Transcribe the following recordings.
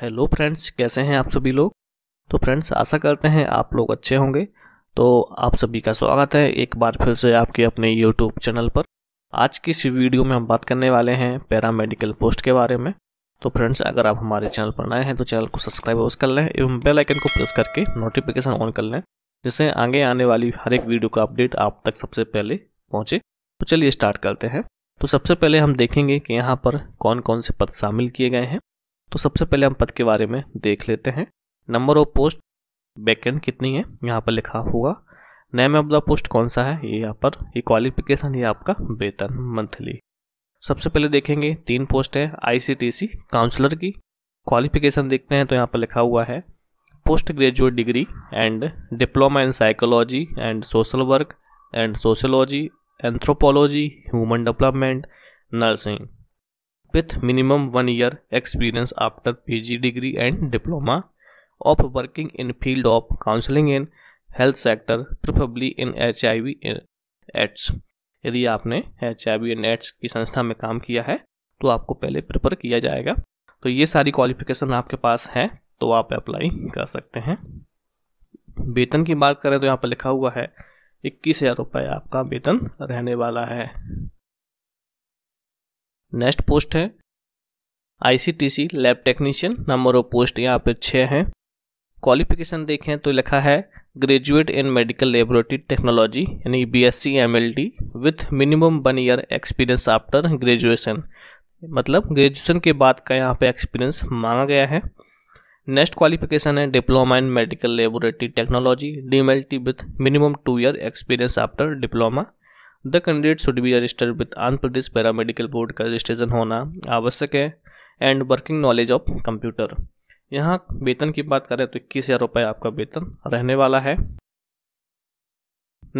hello friends कैसे हैं आप सभी लोग तो फ्रेंड्स आशा करते हैं आप लोग अच्छे होंगे तो आप सभी का स्वागत है एक बार फिर से आपके अपने यूट्यूब चैनल पर आज की इस वीडियो में हम बात करने वाले हैं पैरामेडिकल पोस्ट के बारे में तो फ्रेंड्स अगर आप हमारे चैनल पर नए हैं तो चैनल को सब्सक्राइब अवश्य कर लें एवं बेलाइकन को प्रेस करके नोटिफिकेशन ऑन कर लें जिससे आगे आने वाली हर एक वीडियो का अपडेट आप तक सबसे पहले पहुँचे तो चलिए स्टार्ट करते हैं तो सबसे पहले हम देखेंगे कि यहाँ पर कौन कौन से पद शामिल किए गए हैं तो सबसे पहले हम पद के बारे में देख लेते हैं नंबर ऑफ पोस्ट वैकेंट कितनी है यहाँ पर लिखा होगा नेम ऑफ द पोस्ट कौन सा है ये यहाँ पर ये क्वालिफिकेशन ये आपका वेतन मंथली सबसे पहले देखेंगे तीन पोस्ट है आईसीटीसी काउंसलर की क्वालिफिकेशन देखते हैं तो यहाँ पर लिखा हुआ है post graduate degree and diploma in psychology and social work and sociology anthropology human development nursing with minimum one year experience after P G degree and diploma of working in field of counselling in health sector preferably in H I V AIDS यदि आपने H I V and AIDS की संस्था में काम किया है तो आपको पहले प्रिफर किया जाएगा तो ये सारी क्वालिफिकेशन आपके पास है तो आप अप्लाई कर सकते हैं वेतन की बात करें तो यहाँ पर लिखा हुआ है इक्कीस हज़ार रुपये आपका वेतन रहने वाला है नेक्स्ट पोस्ट है ICTC lab technician number of post यहाँ पे छः हैं क्वालिफिकेशन देखें तो लिखा है graduate in medical laboratory technology यानी BSc MLD with minimum one year experience after graduation मतलब ग्रेजुएशन के बाद का यहाँ पे एक्सपीरियंस मांगा गया है नेक्स्ट क्वालिफिकेशन है diploma in medical laboratory technology D M with minimum two year experience after diploma the candidate should be registered with Andhra Pradesh para medical board का रजिस्ट्रेशन होना आवश्यक है and working knowledge of computer यहाँ वेतन की बात करें तो इक्कीस हज़ार रुपये आपका वेतन रहने वाला है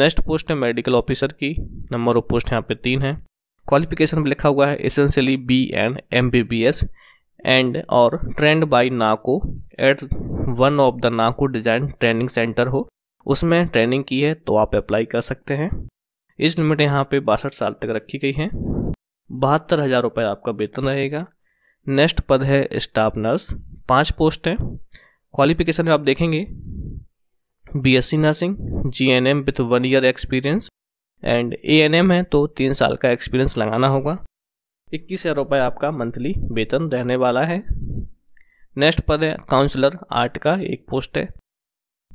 नेक्स्ट पोस्ट है मेडिकल ऑफिसर की नंबर ऑफ पोस्ट यहाँ पे तीन है क्वालिफिकेशन में लिखा हुआ है essentially B and M B B S and और trained by NACO at one of the NACO design training centre हो उसमें ट्रेनिंग की है तो आप अप्लाई कर सकते हैं एज लिमिट यहाँ पे बासठ साल तक रखी गई है बहत्तर हज़ार रुपये आपका वेतन रहेगा नेक्स्ट पद है स्टाफ नर्स पांच पोस्ट है क्वालिफिकेशन में आप देखेंगे BSc nursing GNM with one year experience and ANM है तो तीन साल का एक्सपीरियंस लगाना होगा इक्कीस हज़ार रुपये आपका मंथली वेतन रहने वाला है नेक्स्ट पद है काउंसलर आर्ट का एक पोस्ट है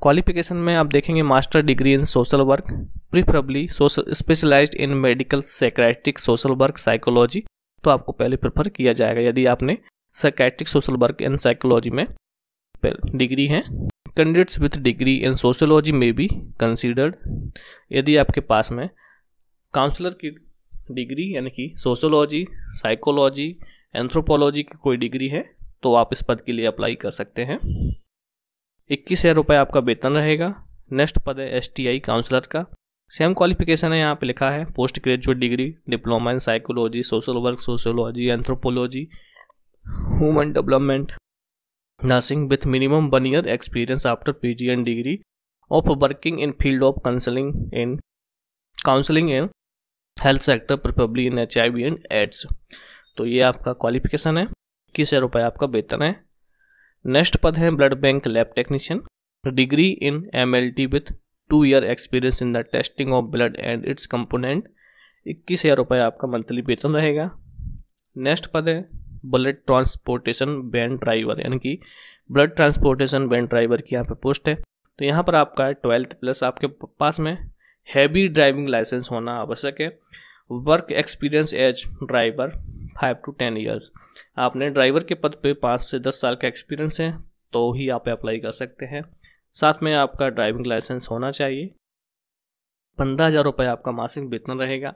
क्वालिफिकेशन में आप देखेंगे master degree in social work preferably social specialised in medical psychiatric social work psychology तो आपको पहले प्रेफर किया जाएगा यदि आपने psychiatric social work in psychology में डिग्री है candidates with degree in sociology में भी कंसिडर्ड यदि आपके पास में काउंसलर की डिग्री यानी कि सोशोलॉजी साइकोलॉजी एंथ्रोपोलॉजी की कोई डिग्री है तो आप इस पद के लिए अप्लाई कर सकते हैं इक्कीस हज़ार रुपये आपका वेतन रहेगा नेक्स्ट पद है एस टी आई काउंसलर का सेम क्वालिफिकेशन है यहाँ पे लिखा है post graduate degree diploma in psychology social work sociology anthropology human development nursing with minimum one year experience after P G and degree of working in field of counselling in counselling in health sector preferably in H I V and AIDS तो ये आपका qualification है इक्कीस हज़ार रुपये आपका वेतन है नेक्स्ट पद है blood bank lab technician degree in M L T with two year experience in the testing of blood and its component इक्कीस हज़ार रुपये आपका मंथली वेतन रहेगा नेक्स्ट पद है ब्लड ट्रांसपोर्टेशन बैंड ड्राइवर यानी कि ब्लड ट्रांसपोर्टेशन बैंड ड्राइवर की यहाँ पर पोस्ट है तो यहाँ पर आपका ट्वेल्थ प्लस आपके पास में हैवी ड्राइविंग लाइसेंस होना आवश्यक है work experience as driver five to ten years आपने ड्राइवर के पद पे पाँच से दस साल का एक्सपीरियंस है तो ही आप अप्लाई कर सकते हैं साथ में आपका ड्राइविंग लाइसेंस होना चाहिए पंद्रह हज़ार रुपये आपका मासिक वेतन रहेगा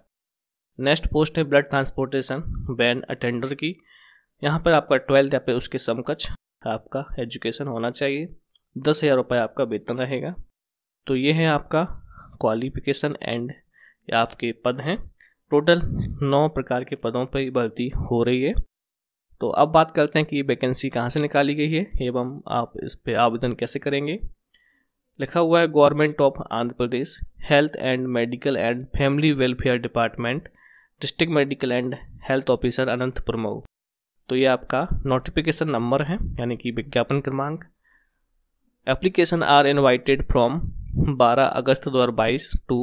नेक्स्ट पोस्ट है ब्लड ट्रांसपोर्टेशन वैन अटेंडर की यहाँ पर आपका ट्वेल्थ या फिर उसके समकक्ष आपका एजुकेशन होना चाहिए दस हज़ार रुपये आपका वेतन रहेगा तो ये है आपका क्वालिफिकेशन एंड आपके पद हैं टोटल नौ प्रकार के पदों पर भर्ती हो रही है तो अब बात करते हैं कि वैकेंसी कहाँ से निकाली गई है एवं आप इस पर आवेदन कैसे करेंगे लिखा हुआ है government of Andhra Pradesh health and medical and family welfare department district medical and health officer Anantapuramu तो ये आपका नोटिफिकेशन नंबर है यानी कि विज्ञापन क्रमांक application are invited from 12 August 2022 to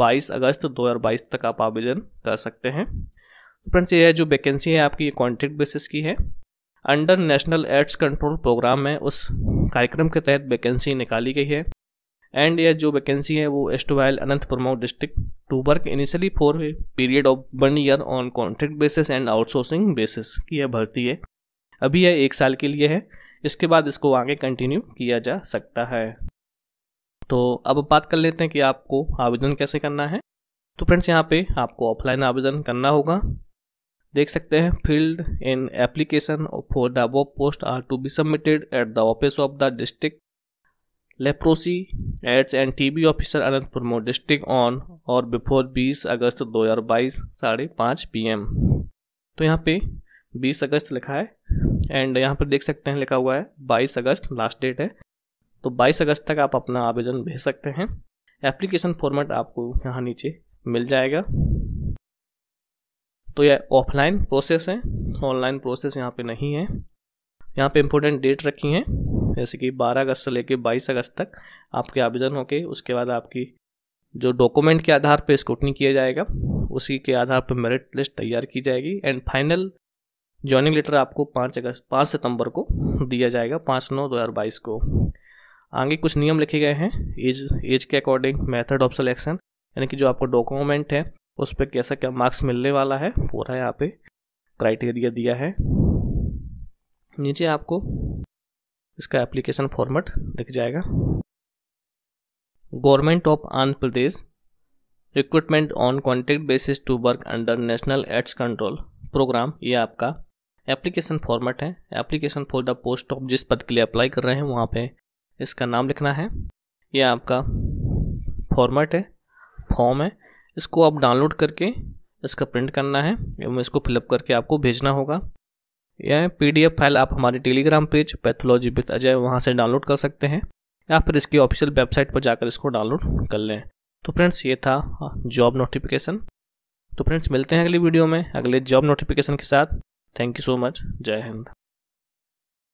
22 August 2022 तक आप आवेदन कर सकते हैं तो फ्रेंड्स यह जो वैकेंसी है आपकी कॉन्ट्रैक्ट बेसिस की है under national AIDS control programme में उस कार्यक्रम के तहत वैकेंसी निकाली गई है एंड यह जो वैकेंसी है वो एस्टोवाइल Anantapuramu district to work initially for period of one year on contract basis and outsourcing basis की यह भर्ती है अभी यह एक साल के लिए है इसके बाद इसको आगे कंटिन्यू किया जा सकता है तो अब बात कर लेते हैं कि आपको आवेदन कैसे करना है तो फ्रेंड्स यहाँ पे आपको ऑफलाइन आवेदन करना होगा देख सकते हैं filled in application for the above post are to be submitted at the office of the district leprosy AIDS and TB officer Anantapur district on or before 20 August 2022 साढ़े पाँच पी तो यहाँ पे 20 अगस्त लिखा है एंड यहाँ पर देख सकते हैं लिखा हुआ है 22 अगस्त लास्ट डेट है तो 22 अगस्त तक आप अपना आवेदन भेज सकते हैं एप्लीकेशन फॉर्मेट आपको यहाँ नीचे मिल जाएगा तो यह ऑफलाइन प्रोसेस है ऑनलाइन प्रोसेस यहाँ पे नहीं है यहाँ पे इम्पोर्टेंट डेट रखी हैं जैसे कि 12 अगस्त से लेकर 22 अगस्त तक आपके आवेदन होके उसके बाद आपकी जो डॉक्यूमेंट के आधार पर स्क्रूटनी किया जाएगा उसी के आधार पर मेरिट लिस्ट तैयार की जाएगी एंड फाइनल ज्वाइनिंग लेटर आपको पाँच अगस्त पाँच सितंबर को दिया जाएगा पाँच नौ दो हज़ार बाईस को आगे कुछ नियम लिखे गए हैं एज एज के अकॉर्डिंग मेथड ऑफ सिलेक्शन यानी कि जो आपको डॉक्यूमेंट है उस पर कैसा क्या मार्क्स मिलने वाला है पूरा यहाँ पे क्राइटेरिया दिया है नीचे आपको इसका एप्लीकेशन फॉर्मेट दिख जाएगा government of Andhra Pradesh recruitment on contact basis to work under national AIDS control programme ये आपका एप्लीकेशन फॉर्मेट है application for the post of जिस पद के लिए अप्लाई कर रहे हैं वहाँ पे इसका नाम लिखना है यह आपका फॉर्मेट है फॉर्म है इसको आप डाउनलोड करके इसका प्रिंट करना है एवं इसको फिलअप करके आपको भेजना होगा यह पीडीएफ फाइल आप हमारे Telegram page pathology with Ajay वहाँ से डाउनलोड कर सकते हैं या फिर इसकी ऑफिशियल वेबसाइट पर जाकर इसको डाउनलोड कर लें तो फ्रेंड्स ये था जॉब हाँ, नोटिफिकेशन तो फ्रेंड्स मिलते हैं अगली वीडियो में अगले जॉब नोटिफिकेशन के साथ थैंक यू सो मच जय हिंद